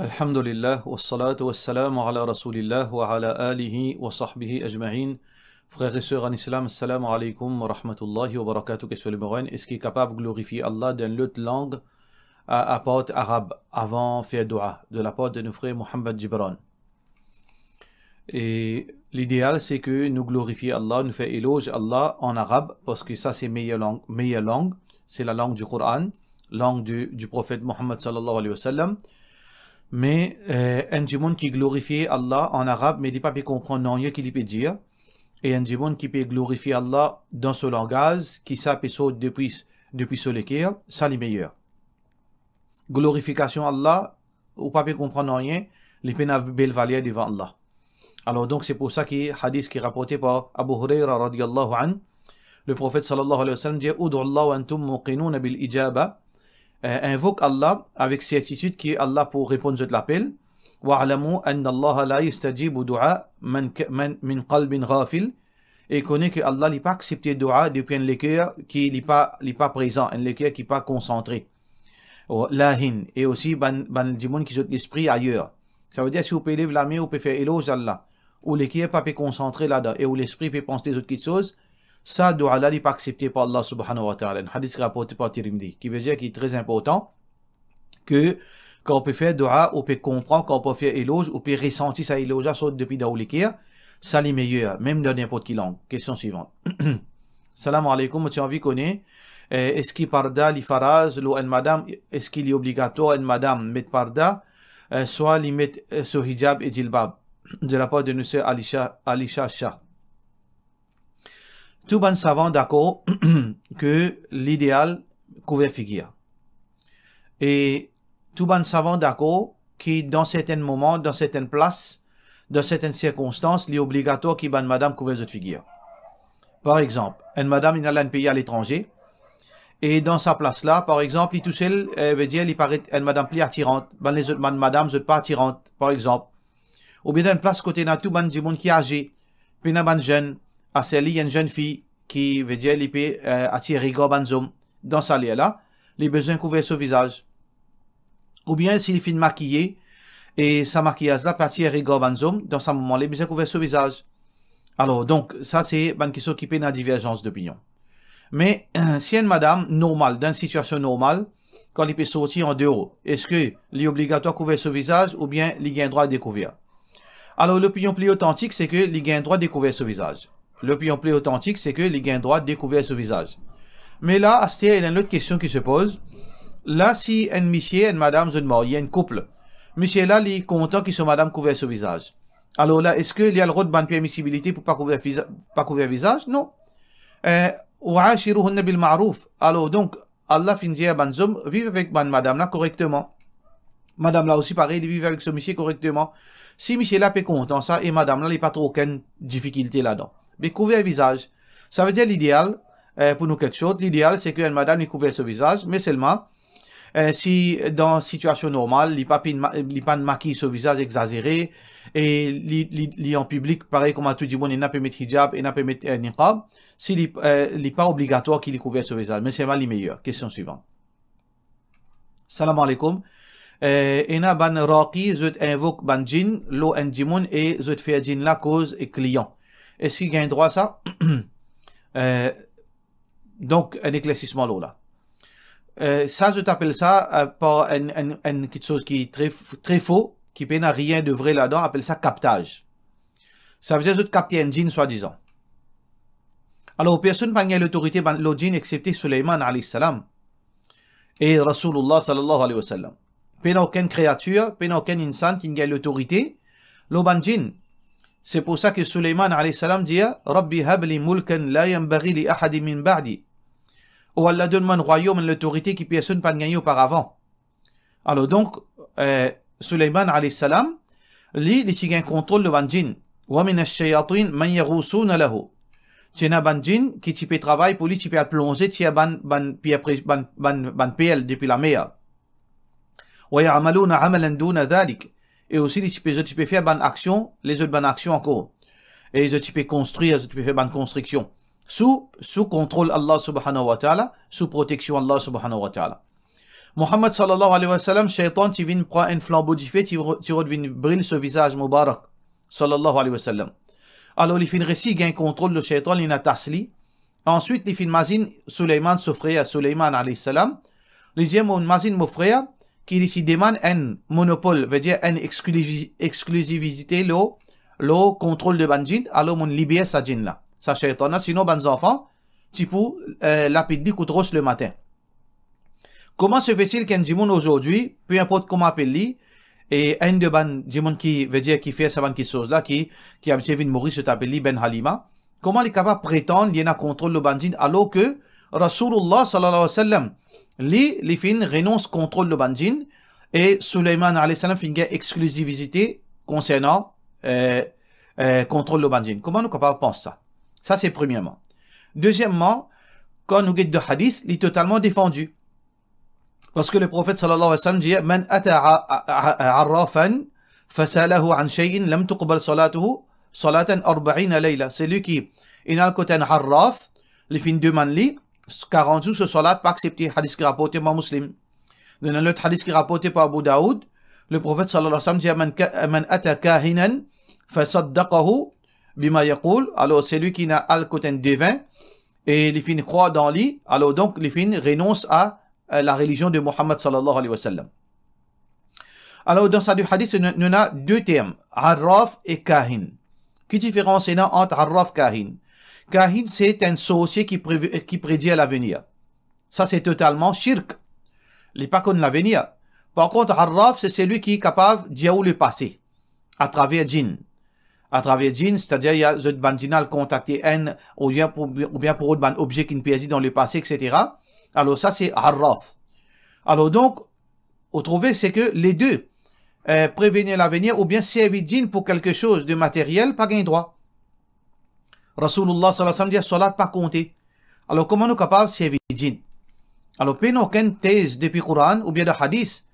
الحمد لله والصلاة والسلام على رسول الله وعلى آله وصحبه أجمعين Frères et sœurs en islam, assalamu alaikum wa rahmatullahi wa barakatuh. Qu'est-ce que le Morin Est-ce qu'il est capable de glorifier Allah d'une autre langue à, la porte arabe avant de faire dua de la porte de nos frères Mohamed Gibran Et l'idéal c'est que nous glorifions Allah, nous faisons éloge Allah en arabe parce que ça c'est la meilleure langue. Meilleure langue, c'est la langue du Coran, langue du, du prophète Mohamed sallallahu alayhi wa sallam. mais euh, un du qui glorifie Allah en arabe, mais il peut pas comprendre rien qu'il peut dire. Et un du qui peut glorifier Allah dans ce langage, qui s'appelle saute depuis, depuis ce l'équerre, ça les meilleur. Glorification Allah, ou pas bien comprendre rien, les peines belle valeur devant Allah. Alors donc c'est pour ça que hadith qui est rapporté par Abu Hurayra, radiallahu anhu le prophète sallallahu alayhi wa sallam dit « Udu Allah wa antum ijaba » Euh, invoque Allah avec certitude qui est Allah pour répondre à l'appel. Et connaît que Allah n'est pas accepté dua depuis un cœur qui n'est pas, présent, un cœur qui n'est pas concentré. Oh, Et aussi, ban, ban qui ont l'esprit ailleurs. Ça veut dire si vous pouvez lever la main, vous pouvez faire éloge Allah. Ou le cœur pas concentré là-dedans. Et où l'esprit peut penser des autres choses. Ça, dua-là n'est pas accepté par Allah subhanahu wa ta'ala. Un hadith rapporté par Tirimdi, qui veut dire qu'il est très important que quand on peut faire dua, on peut comprendre, quand on peut faire éloge, on peut ressentir sa éloge, saute depuis d'aulikir, ça les meilleur, même dans n'importe quelle langue. Question suivante. Salam alaikum, tu as envie connaître eh, est-ce qu'il parda li faraz lo en madame est-ce qu'il est obligatoire en madame mettre parda eh, soit li met eh, ce hijab et jilbab de la part de monsieur Alisha Alisha Shah tout bon savant d'accord que l'idéal couvre figure. Et tout bon savant d'accord que dans certains moments, dans certaines places, dans certaines circonstances, il est obligatoire que ban madame couvre autre figure. Par exemple, une madame il a un pays à l'étranger, et dans sa place là, par exemple, il tout seul, eh, veut dire, il paraît une madame plus attirante, ben les autres madame, sont pas attirante, par exemple. Ou bien dans une place côté n'a tout ban du monde qui est âgé, puis n'a ban jeune, à celle-là, il y a une jeune fille qui veut dire qu'il peut attirer dans sa là les besoins de son visage. Ou bien s'il finit maquillé, et sa maquillage là peut attirer dans sa moment, les besoin de son visage. Alors, donc, ça c'est ban qui être d'une divergence d'opinion. Mais euh, si une madame normale, dans une situation normale, quand il peut sortir en dehors, est-ce que est obligatoire couvrir son visage ou bien il un droit à découvrir Alors l'opinion plus authentique, c'est que il un droit à découvrir son visage. Le plus authentique, c'est que les gains droits découverts ce visage. Mais là, il y a une autre question qui se pose. Là, si un monsieur et une madame sont morts, il y a un couple. Monsieur là, il est content qu'il soit madame couvert ce visage. Alors là, est-ce qu'il y a le droit de ban permissibilité pour pas couvrir, pas visage Non. Euh, alors donc, Allah finit à Banzum, vive avec madame là correctement. Madame là aussi pareil, il vit avec ce monsieur correctement. Si monsieur là est content ça, et madame là, il n'y a pas trop aucune difficulté là-dedans mais couvrir le visage. Ça veut dire l'idéal, euh, pour nous quelque chose, l'idéal c'est qu'une madame lui couvre son visage, mais seulement euh, si dans une situation normale, il n'y pas de maquille sur visage exagéré, et il en public, pareil comme à tout le monde, il n'a pas mettre hijab, il n'a pas mettre euh, de niqab, s'il n'est pas obligatoire qu'il couvre son visage, mais c'est vraiment le meilleur. Question suivante. Salam alaikum. Ena ban raqi, zut invoque ban jin, lo en djinn, et zut fait la cause et client. Est-ce qu'il gagne droit à ça euh, Donc, un éclaircissement là. Euh, ça, je t'appelle ça, euh, par une, quelque chose qui est très, faux, qui n'a rien de vrai là-dedans, appelle ça captage. Ça veut dire que capter un djinn, soi-disant. Alors, personne n'a l'autorité dans le djinn, excepté Suleyman alayhi salam, et Rasulullah, sallallahu alayhi wa sallam. a aucune créature, peine aucun insan qui n'a l'autorité, le djinn. C'est pour ça que Suleiman salam dit Rabbi habli mulkan la yambari li ahadi min ba'di. Ou Allah donne un royaume et l'autorité qui personne pas gagné auparavant. Alors donc, euh, Suleiman salam lui, il s'y contrôle le banjin. Wa min ash-shayatin man lahu. Tiena banjin qui t'y travail pour lui t'y plonger t'y ban ban ban ban ban depuis la mer. Wa ya'maluna amalan duna dhalik. Et aussi, les autres types faire ban action, les autres ban actions encore. Et les autres types construire, les autres types faire ban construction. Sous, sous contrôle Allah subhanahu wa ta'ala, sous protection Allah subhanahu wa ta'ala. Mohammed sallallahu alayhi wa sallam, shaitan, tu viens prendre un flambeau du fait, tu redeviens brille ce visage mubarak, sallallahu alayhi wa sallam. Alors, les fins récits gagnent contrôle le shaitan, il a tasli. Ensuite, les fins mazin, Suleiman son à Suleiman alayhi salam. Les gens, mazin m'offrait qui ici demande un monopole, veut dire une exclusivité, l'eau, le contrôle de banjin, alors mon libère sa djinn là. Ça étonnant. sinon, bons enfants, tu peux, le matin. Comment se fait-il qu'un djimoun aujourd'hui, peu importe comment appelle et un de ban djimoun qui veut dire qui fait sa ban qui chose là, qui, qui a de mourir se t'appelle Ben Halima, comment il est capable de prétendre qu'il y a un contrôle le banjin alors que Rasulullah sallallahu alayhi wa sallam, li li renonce contrôle le Banjin et Suleiman alayhi salam fin exclusivité concernant euh, euh contrôle le Banjin. Comment nous capables penser ça Ça c'est premièrement. Deuxièmement, quand nous guide de hadith, il est totalement défendu. Parce que le prophète sallallahu alayhi wa sallam dit "Man ata arrafan fasalahu an shay'in lam tuqbal salatuhu salatan 40 layla." C'est lui qui il a le côté arraf, les fin demande lui 42 ce salat pas accepté, hadith qui rapporté par Muslim. Dans l'autre hadith qui rapporté par Abu Daoud, le prophète sallallahu alayhi wa sallam dit Man ata kahinan saddaqahu, bima yaqul. Alors celui qui n'a al de divin et les fins croient dans lui, alors donc les fins renoncent à la religion de Muhammad sallallahu alayhi wa sallam. Alors dans ce hadith, nous, avons deux termes, Arraf et Kahin. Quelle différence il y a entre Arraf et Kahin car c'est un sorcier qui, prédit qui prédit l'avenir. Ça, c'est totalement shirk. n'est pas de l'avenir. Par contre, Harraf, c'est celui qui est capable d'y le passé, à travers djinn. À travers djinn, c'est-à-dire, il y a contacté N, ou bien pour, ou bien pour autre objet qui ne peut dans le passé, etc. Alors ça, c'est Harraf. Alors donc, au trouvez, c'est que les deux, euh, prévenir l'avenir ou bien servir djinn pour quelque chose de matériel, pas gain droit. Rasulullah sallallahu alayhi wa sallam dit Salat pas compté. Alors comment nous capables servir djinn Alors a aucune thèse depuis le Coran ou bien de Hadith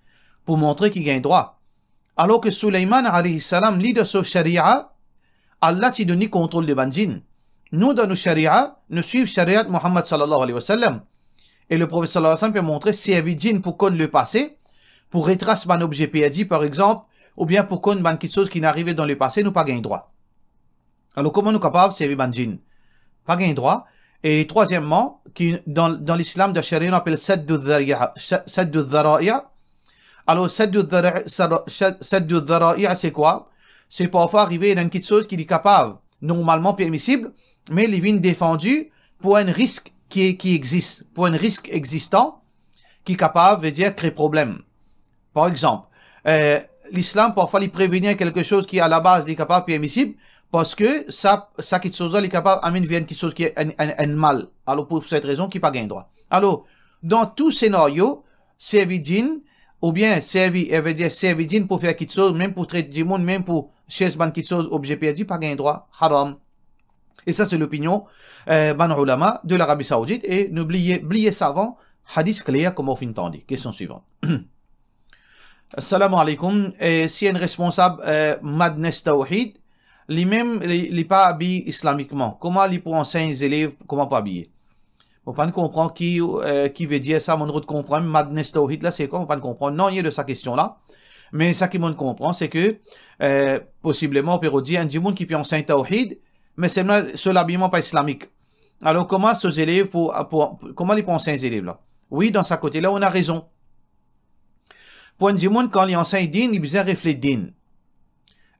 pour montrer qu'il gagne droit. Alors que Sulaiman alayhi salam lit de ce sharia, Allah s'y donné contrôle des djinns. Nous dans nos sharia, nous suivons sharia de Muhammad sallallahu alayhi wa sallam. Et le prophète sallallahu alayhi wa sallam peut montrer servir djinn pour qu'on le passé, pour retracer un objet perdu par exemple, ou bien pour qu'on quelque chose qui n'arrivait dans le passé, nous pas gagne droit. Alors comment nous capables c'est bandjin Pas droit. Et troisièmement, qui, dans, dans l'islam de Sharia, on appelle Saddu Dhara'i'a. Alors Saddu c'est quoi C'est parfois arriver dans quelque chose qui est capable, normalement permissible, mais il est défendu pour un risque qui, qui existe, pour un risque existant qui est capable veut dire très problème. Par exemple, euh, l'islam parfois il prévenir quelque chose qui à la base est capable permissible, parce que ça, ça qui chose là, il est capable d'amener quelque chose qui est un, mal. Alors, pour cette raison, qui pas gain droit. Alors, dans tout scénario, servidine, ou bien servi, elle veut dire pour faire quelque chose, même pour traiter du monde, même pour chercher quelque chose, objet perdu, pas gain droit, haram. Et ça, c'est l'opinion, euh, ban ulama de l'Arabie Saoudite. Et n'oubliez, oubliez avant, hadith clair comme on finit Question suivante. Assalamu alaikum. Et si un responsable, euh, madness tawhid, lui-même, il pas habillé islamiquement. Comment ils pour enseigner les élèves comment pas habiller? on pas comprendre qui, euh, qui veut dire ça, mon route comprendre madness tawhid là, c'est quoi? on pas comprendre. Non, il y a de sa question là. Mais ça qui ne comprend, c'est que, euh, possiblement, on peut dire, un monde qui peut enseigner tawhid, mais c'est l'habillement pas islamique. Alors, comment ces élèves, pour, pour, comment les enseigner les élèves là? Oui, dans sa côté là, on a raison. Pour un monde, quand il enseigne din, il besoin refléter din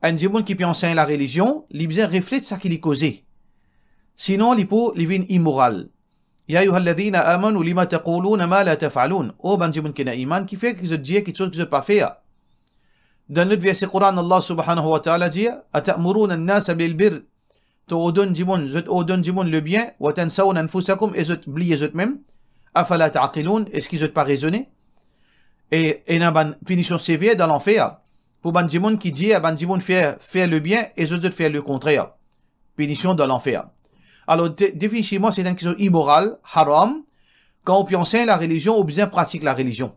un monde qui peut enseigner la religion, il reflète ce qu'il est causé. Sinon, il peut vin immoral. Ya yuha alladhina amanu lima taquluna ma la taf'aloun »« Oh, ben Dieu qui n'a iman, qui fait que je dis quelque chose que je pas fait. Dans notre verset Coran, Allah subhanahu wa ta'ala dit, Ata'muruna an-nasa bil bir, Tu ordonnes du monde, je t'ordonne le bien, et tansawna anfusakum, et je t'oublie vous-même. Afala ta'qilun, est-ce qu'ils n'ont pas raisonné? Et, et une punition sévère dans l'enfer pour Benjamin qui dit à Benjamin faire, faire le bien et je de faire le contraire. Pénition de l'enfer. Alors, définitivement, c'est une question immorale, haram, quand on enseigne la religion ou bien pratique la religion.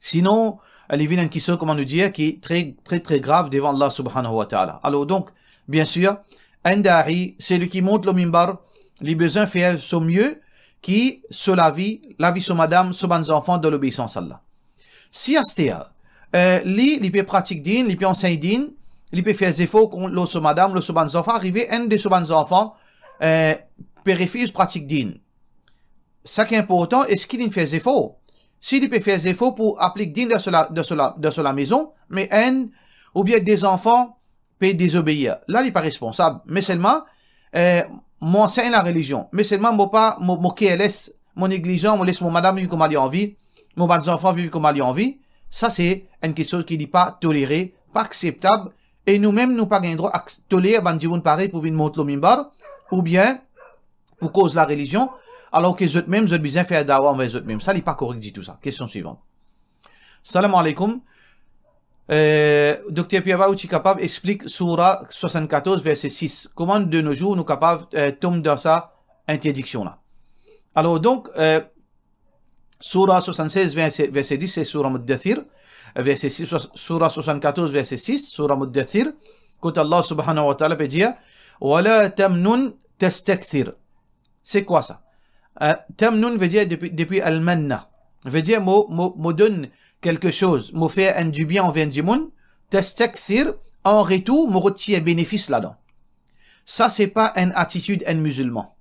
Sinon, elle est une question, comment nous dire, qui est très, très, très grave devant Allah subhanahu wa ta'ala. Alors donc, bien sûr, un c'est lui qui monte le mimbar, les besoins faire son mieux, qui, sur la vie, la vie sur madame, sur les enfants de l'obéissance à Allah. Si Astéa, euh, li pratique din, li enseigne din, li pe fez faire kon lo madame, lo so des enfants un des de so ban zofan, euh, pe refuse important, est ce qu'il important, fait din fez Si li peut faire efo pou appliquer din de la, de cela, de cela la ou bien des enfants peut désobéir. Là, il n'est pas responsable, mais seulement, euh, mon enseigne la religion, mais seulement, moi pas, mon, mon laisse mon négligent, mon laisse mon madame vivre comme elle a envie, mon bas enfants vivre comme elle a envie, ça, c'est une question qui n'est pas tolérée, pas acceptable, et nous-mêmes, nous pas droit à tolérer un monde pareil pour une montre l'omimbar, ou bien, pour cause de la religion, alors que les autres mêmes, ont besoin de faire dawa envers les mêmes. Ça, n'est pas correct dit tout ça. Question suivante. Salam alaikum. Euh, Dr. où tu capable, explique Surah 74, verset 6. Comment de nos jours nous capables euh, tomber dans sa interdiction-là. Alors donc, euh, Surah 76, verset 10, c'est Surah Verset 6, Surah 74, verset 6, Surah Muddathir. Quand Allah subhanahu wa ta'ala peut dire Wala tamnun C'est quoi ça euh, veut dire depuis, depuis Al-Manna. Veut dire me, quelque chose, me fait un du bien, on du en retour, me retire bénéfice là-dedans. Ça, c'est pas une attitude, un musulman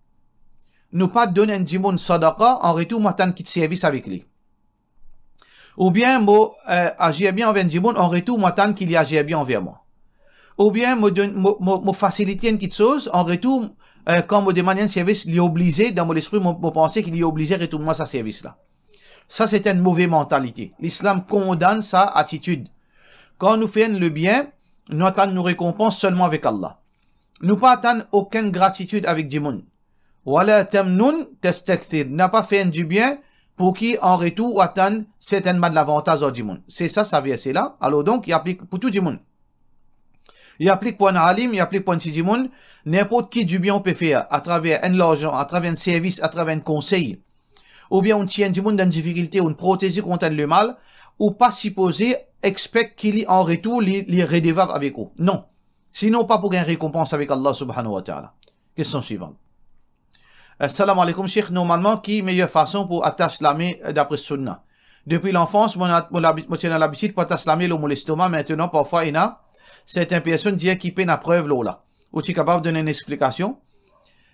nous pas donner un jimon sadaqa, en retour, moi, t'en quitte service avec lui. Ou bien, moi, euh, agir bien envers jimon en retour, moi, t'en qu'il y agit bien envers moi. Ou bien, moi, moi, faciliter une chose, en retour, comme euh, quand un service, il est dans mon esprit, mon, penser qu'il est obligé de retourner sa service là. Ça, c'est une mauvaise mentalité. L'islam condamne sa attitude. Quand nous faisons le bien, nous attendons nous récompense seulement avec Allah. Nous pas attendons aucune gratitude avec Jimon. Wala tamnun N'a pas fait du bien pour qui, en retour, atteint certainement de l'avantage au monde. C'est ça, ça c'est là. Alors donc, il applique pour tout du monde. Il applique pour un alim, il applique pour un monde. N'importe qui du bien peut faire à travers un logement, à travers un service, à travers un conseil. Ou bien on tient du monde dans une difficulté, on protège contre le mal. Ou pas supposer, expect qu'il y en retour, les, les avec eux. Non. Sinon, pas pour une récompense avec Allah subhanahu wa ta'ala. Question suivante. Salam alaikum, Cheikh. Normalement, qui meilleure façon pour attacher l'Ami euh, d'après Sunna Depuis l'enfance, mon, mon, l'habitude pour attacher le l'homme l'estomac. Maintenant, parfois, il y a certaines personnes qu'il y a une preuve là. Ou tu capable de donner une explication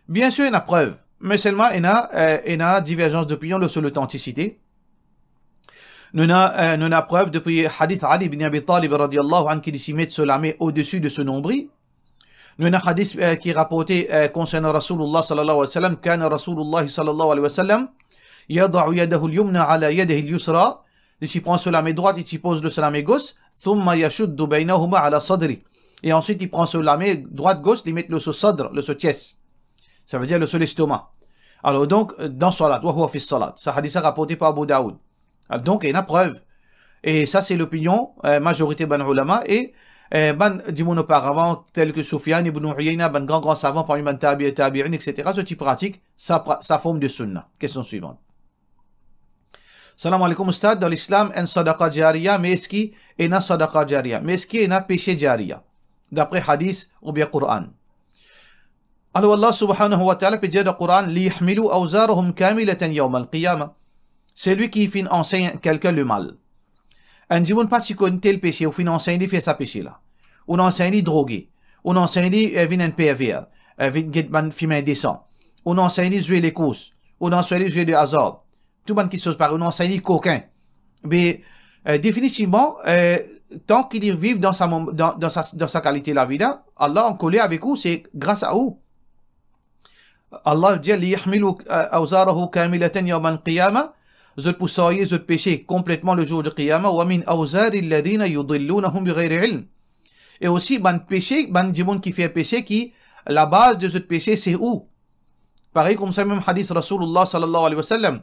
Bien sûr, il y a preuve. Mais seulement, il y a, euh, a divergence d'opinion sur l'authenticité. Nous euh, avons euh, preuve depuis Hadith Ali ibn Abi Talib radiallahu anhu qui dit s'y met slamé au-dessus de ce nombril. Nous avons un hadith euh, qui est rapporté euh, concernant Rasulullah sallallahu alayhi wa sallam. كان Rasulullah sallallahu alayhi wa sallam, وسلم يضع يده اليمنى على يده اليسرى. Il s'y prend sur la main droite, il s'y pose le sur la main gauche. thumma yashuddu baynahuma ala sadri » Et ensuite, il prend sur la main droite gauche, il met le sur sadr, le sur chest. Ça veut dire le sur l'estomac. Alors donc, dans salat, wa fi salat. Ça hadith est rapporté par Abu Daoud. Ah, donc, il y a une preuve. Et ça, c'est l'opinion euh, majorité ban ulama et ben, dis-moi auparavant, tel que Soufiane ibn Uyayna, ben grand grand savant parmi les tabi et tabi'in, etc., Ce type pratique sa, sa forme de sunna. Question suivante. Salam alaikum, Oustad. dans l'islam, un sadaqa jariya, mais est-ce qu'il y a sadaqa jariya? Mais est-ce qu'il y a péché jariya? D'après hadith ou bien Qur'an. Alors Allah subhanahu wa ta'ala peut dire dans le awzarahum لِيَحْمِلُوا yawm al qiyama »« C'est lui qui fin enseigne quelqu'un le mal un jeune pas chicon tel péché ou fin enseigne de faire sa péché là. Un enseigne les droguer. on enseigne les euh, vin un pervers. Euh, vin get man fumer indécent. on enseigne de jouer les courses. Un enseigne de jouer de hasard. Tout man qui se passe, on enseigne eh, de coquin. Mais, définitivement, eh, tant qu'il vive dans sa, qualité de la vie Allah en collé avec vous, c'est grâce à vous. Allah dit, li yahmilu eh, awzarahu kamilatan yawman qiyamah zot poussailler, zot péché complètement le jour du Qiyamah, wa min alladhina yudillunahum bighayri ilm. Et aussi, ban péché, ban djimoun qui fait péché, qui, la base de ce péché, c'est où? Pareil comme ça, même hadith Rasulullah sallallahu alayhi wa sallam.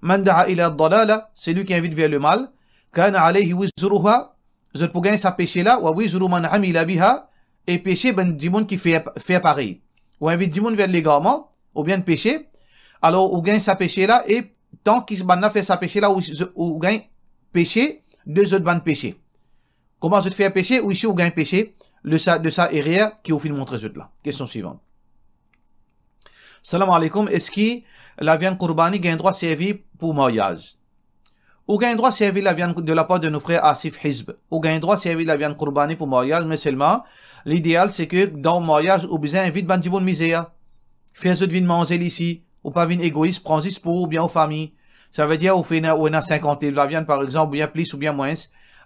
Man da'a ila dalala, c'est lui qui invite vers le mal. Kana alayhi wizruha, zot pour gagner sa péché là, wa wizru man amila biha, et péché, ban djimoun qui fait, fait pareil. Ou invite djimoun vers l'égarement, ou bien le péché. Alors, ou gagne sa péché là, et tant qu'ils ce faire fait sa péché là, où ou gagne péché, deux autres bandes péché. Comment je te fais péché, ou ici ou gagne péché, le ça, de ça rien qui au fil montre autres là. Question suivante. Salam alaikum, est-ce que la viande courbani gagne droit servi pour mariage? Ou gagne droit servi la viande de la part de nos frères Asif Hizb? Ou gagne droit servi la viande courbani pour mariage, mais seulement, l'idéal c'est que dans le mariage, ou besoin vite ban misea. misère. Fais-le de manger ici, ou pas vie égoïste, prends-y pour bien aux familles. Ça veut dire, ou fina, ou na 50 la viande, par exemple, bien plus, ou bien moins.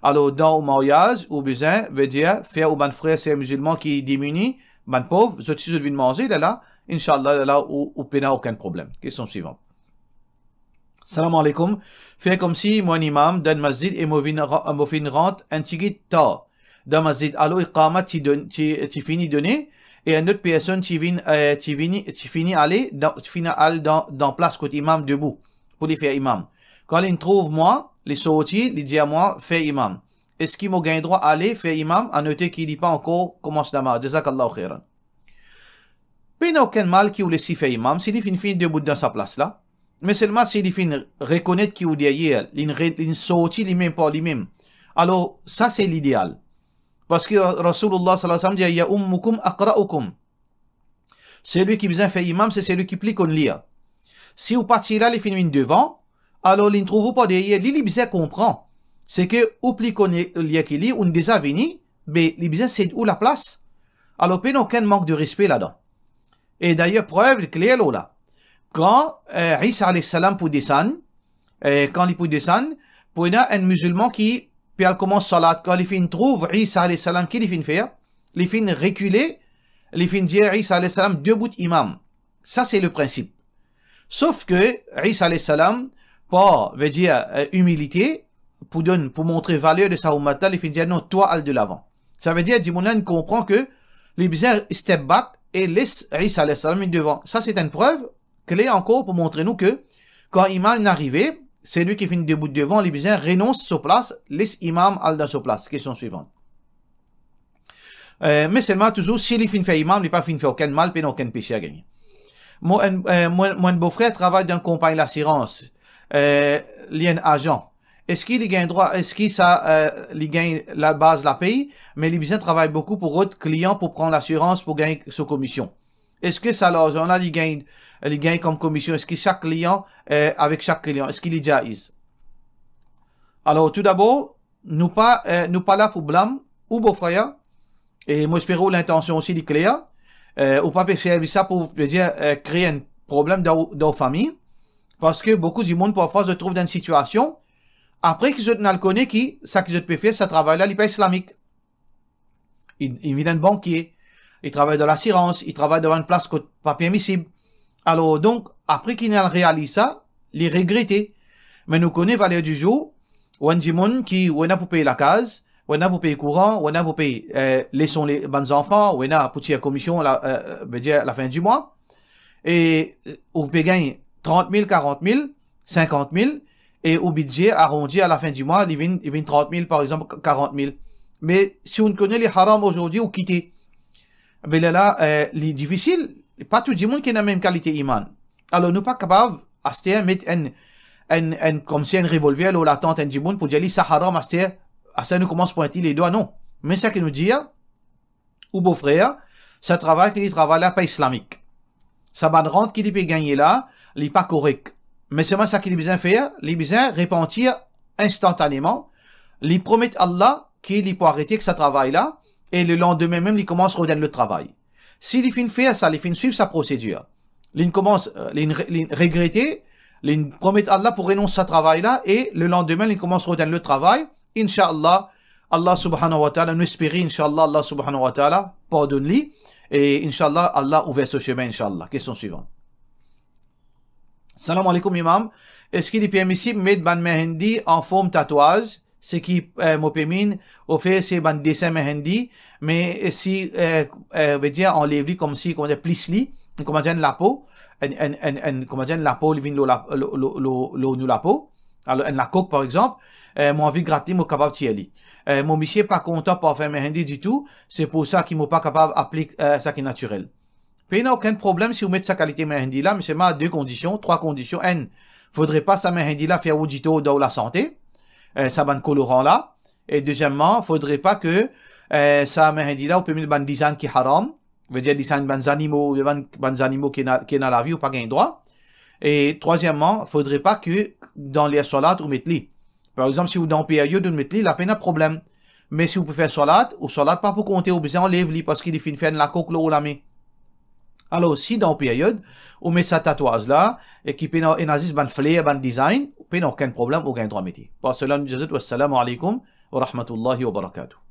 Alors, dans le mariage, ou besoin, veut dire, faire ou ben frère, c'est un musulman qui diminue, ben pauvre, je suis de manger, là, là, Inch'Allah, là, ou, ou pena, aucun problème. Question suivante. Salam alaikum. Fait comme si mon imam ma masjid et mofin rente un ticket ta. ma masjid, alors, il tu finis donner, et une autre personne, tu euh, finis, tu aller, dans, tu dans, dans place côté imam debout pour lui faire imam. Quand il trouve moi, il sorti, il dit à moi, fais imam. Est-ce qu'il m'a gagné droit à aller faire imam, à noter qu'il dit pas encore, commence la Jazakallahu khairan. Puis il n'y a aucun mal qui voulait s'y faire imam, s'il une fille debout dans sa place là. Mais seulement s'il finit reconnaître qu'il ou derrière, il sorti lui-même par lui-même. Alors, ça c'est l'idéal. Parce que Rasulullah sallallahu alayhi wa sallam dit, « Ya ummukum akra'ukum » Celui qui besoin faire imam, c'est celui qui plie qu'on lire si vous partez là les films devant, alors ne trouve pas derrière, li comprend. C'est que, ou pli connaît euh, li ou déjà venu, mais li c'est où la place. Alors, il n'y a aucun manque de respect là-dedans. Et d'ailleurs, preuve claire là. Quand, euh, Isa alayhi salam pour descendre, euh, quand il pour descendre, pour un musulman qui, puis elle commence salat, quand il fin trouve Isa alayhi salam, qui il fin faire? Il fin reculer, il fin dire Isa alayhi salam, deux bouts imam. Ça, c'est le principe. Sauf que Isa salam par, veut dire, euh, humilité, pour, donner, pour montrer valeur de sa ummata, il finit dire non, toi, al de l'avant. Ça veut dire, Dimonan comprend que les bizarres step back et laisse Isa salam devant. Ça, c'est une preuve clé encore pour montrer nous que quand Imam est arrivé, c'est lui qui finit debout devant, les bizarres renonce sa place, laisse Imam al dans sa place. Question suivante. Euh, mais seulement toujours, si il finit faire Imam, il n'est pas finit faire aucun mal, puis aucun péché à gagner. Euh, euh, mon beau-frère travaille dans une compagnie d'assurance. Euh, agent. Est-ce qu'il gagne droit, est-ce qu'il ça, euh, il gagne la base, de la paye, mais les business travaillent beaucoup pour autres clients pour prendre l'assurance pour gagner sa commission. Est-ce que ça, l'argent a, il gagne, il gagne comme commission? Est-ce que chaque client, euh, avec chaque client, est-ce qu'il est déjà Alors, tout d'abord, nous pas, nous pas là pour blâmer ou beau frère. Et moi, j'espère l'intention aussi est claire. Euh, au pas faire ça pour dire, euh, créer un problème dans, dans la famille. Parce que beaucoup du monde, parfois, se trouve dans une situation, après qu'ils se le qui, ça qu'ils peuvent faire, ça travaille à l'IPA islamique. Il, il vient de banquier. Il travaille dans l'assurance. Il travaille devant une place que pas permissible. Alors, donc, après qu'il réalisé ça, il regretter Mais nous connaissons valeur du jour, ou un monde qui, ou pour payer la case, a pour payer courant, on pour payer euh, laissons les bonnes enfants, on pour tirer commission la, euh, euh veut dire la fin du mois. Et on peut gagner 30 000, 40 000, 50 000. Et au budget arrondi à la fin du mois, il vient, 30 000, par exemple, 40 000. Mais si on connaît les haram aujourd'hui, ou quitter. Mais là, là euh, les difficiles, pas tout le monde qui a la même qualité iman. Alors, nous pas capable à mettre un, un, un, comme revolver ou la tente un djimoun pour dire, ça haram, à ça nous commence pointer les doigts, non. Mais ça qu'il nous dit, ou beau-frère, ça travaille qu'il travaille là pas islamique. Ça va rente qu'il peut gagner là, il pas correct. Mais c'est ça qu'il a besoin de faire, il a besoin de repentir instantanément, il promet à Allah qu'il peut arrêter que ça travaille là, et le lendemain même, il commence à redonner le travail. S'il finit faire ça, il finit suivre sa procédure. Il commence, euh, il regretter, il promet à Allah pour renoncer à ce travail là, et le lendemain, il commence à redonner le travail, Inch'Allah, Allah subhanahu wa ta'ala, nous espérons, Inch'Allah, Allah subhanahu wa ta'ala, pardonne-lui. Et Inch'Allah, Allah ouvre ce chemin, Inch'Allah. Question suivante. Salam alaikum, imam. Est-ce qu'il est permissible mettre ban mehendi en forme tatouage? Ce qui euh, me permet de faire ces ban dessins mehendi. Mais si, euh, euh, veut dire, enlever comme si, comme on plisse li, on dire, la peau. En, en, en, en, la peau, il vient l'eau, l'eau, la peau. Alors, la coque, par exemple. Eh, mon envie de gratter, capable de tirer. Euh, mon monsieur pas content pas faire mes hindi du tout, c'est pour ça qu'il m'a pas capable d'appliquer euh, ça qui est naturel. Puis il n'y a aucun problème si vous mettez sa qualité mes hindi là, mais c'est ma deux conditions, trois conditions. N, faudrait pas sa mes hindi là faire audito dans la santé, euh, sa bande colorant là. Et deuxièmement, faudrait pas que euh, sa mes là, au permis de ban design qui est haram, à dire design ban animaux, ban, ban animaux qui qui na, la vie ou pas gain droit. Et troisièmement, faudrait pas que dans les salades vous mettez par exemple, si vous dans période de métier la peine a problème. Mais si vous pouvez faire salat, ou salat pas pour compter besoin en lui parce qu'il est de faire la coque ou la main. Alors, si dans période, vous mettez sa tatouage là, et qui peut en aziz ban flair, ban design, n'avez aucun problème, aucun droit métier. Par cela, nous disons, wassalamu alaikum wa rahmatullahi wa barakatuh.